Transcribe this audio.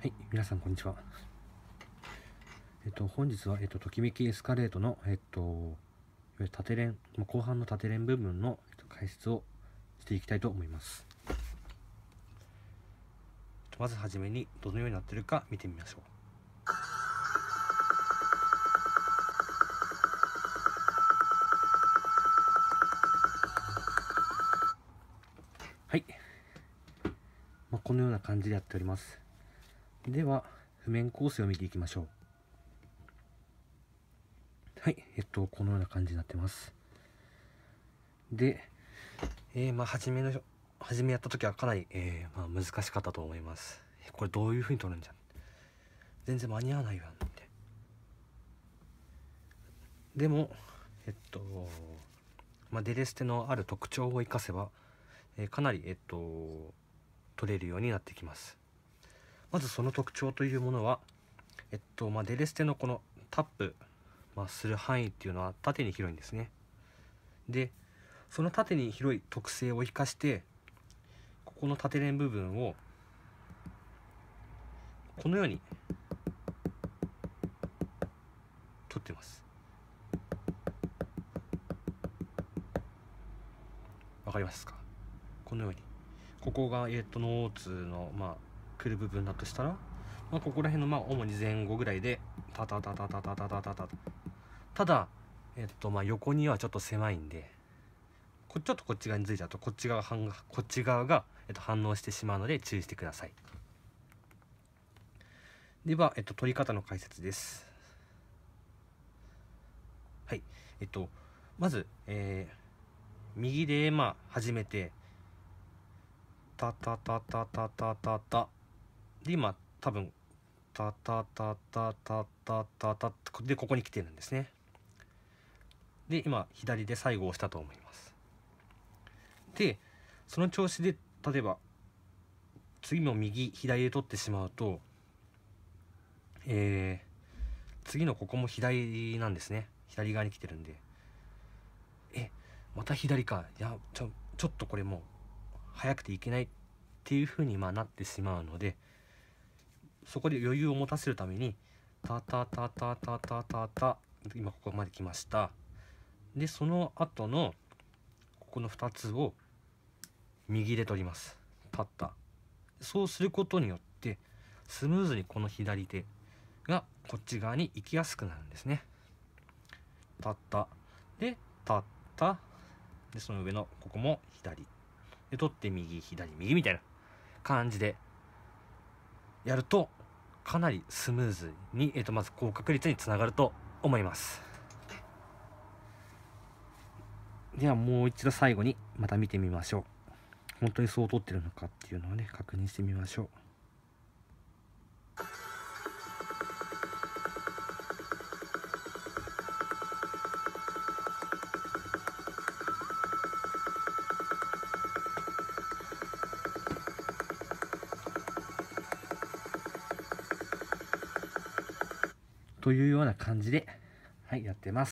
はい、皆さんこんにちは。えっと、本日は、えっと、ときめきエスカレートの、えっと、縦連、後半の縦連部分の、えっと、解説をしていきたいと思います。まずはじめに、どのようになってるか見てみましょう。はい。まあ、このような感じでやっております。では譜面構成を見ていきましょうはいえっとこのような感じになってますで、えー、まあ初めの初めやった時はかなり、えー、まあ、難しかったと思いますこれどういうふうに撮るんじゃん全然間に合わないわってでもえっと、まあ、デレステのある特徴を生かせば、えー、かなりえっと取れるようになってきますまずその特徴というものは、えっとまあ、デレステのこのタップ、まあ、する範囲っていうのは縦に広いんですね。でその縦に広い特性を生かしてここの縦連部分をこのように取ってます。わかりますかこのようにここが、えーと、ノーツの、まあ、くる部分だとしたら、まあ、ここら辺のまあ主に前後ぐらいでタタタタタタタタタタただえっとまあ横にはちょっと狭いんでこちょっとこっち側についちゃうとこっち側反こっち側が、えっと、反応してしまうので注意してくださいでは、えっと、取り方の解説ですはいえっとまず、えー、右でまあ始めてタタタタタタタタで今多分タタタタタタタタでここに来てるんですねで今左で最後押したと思いますでその調子で例えば次も右左で取ってしまうとえー、次のここも左なんですね左側に来てるんでえまた左かいやちょちょっとこれもう早くていけないっていうふうにまあなってしまうのでそこで余裕を持たせるためにタタタタタタタタ今ここまで来ましたでその後のここの2つを右で取りますタッタそうすることによってスムーズにこの左手がこっち側に行きやすくなるんですねタッタでタッタでその上のここも左で取って右左右みたいな感じでやるとかなりスムーズに、えー、とまず高確率につながると思いますではもう一度最後にまた見てみましょう本当にそう取ってるのかっていうのをね確認してみましょうというような感じで、はい、やってます。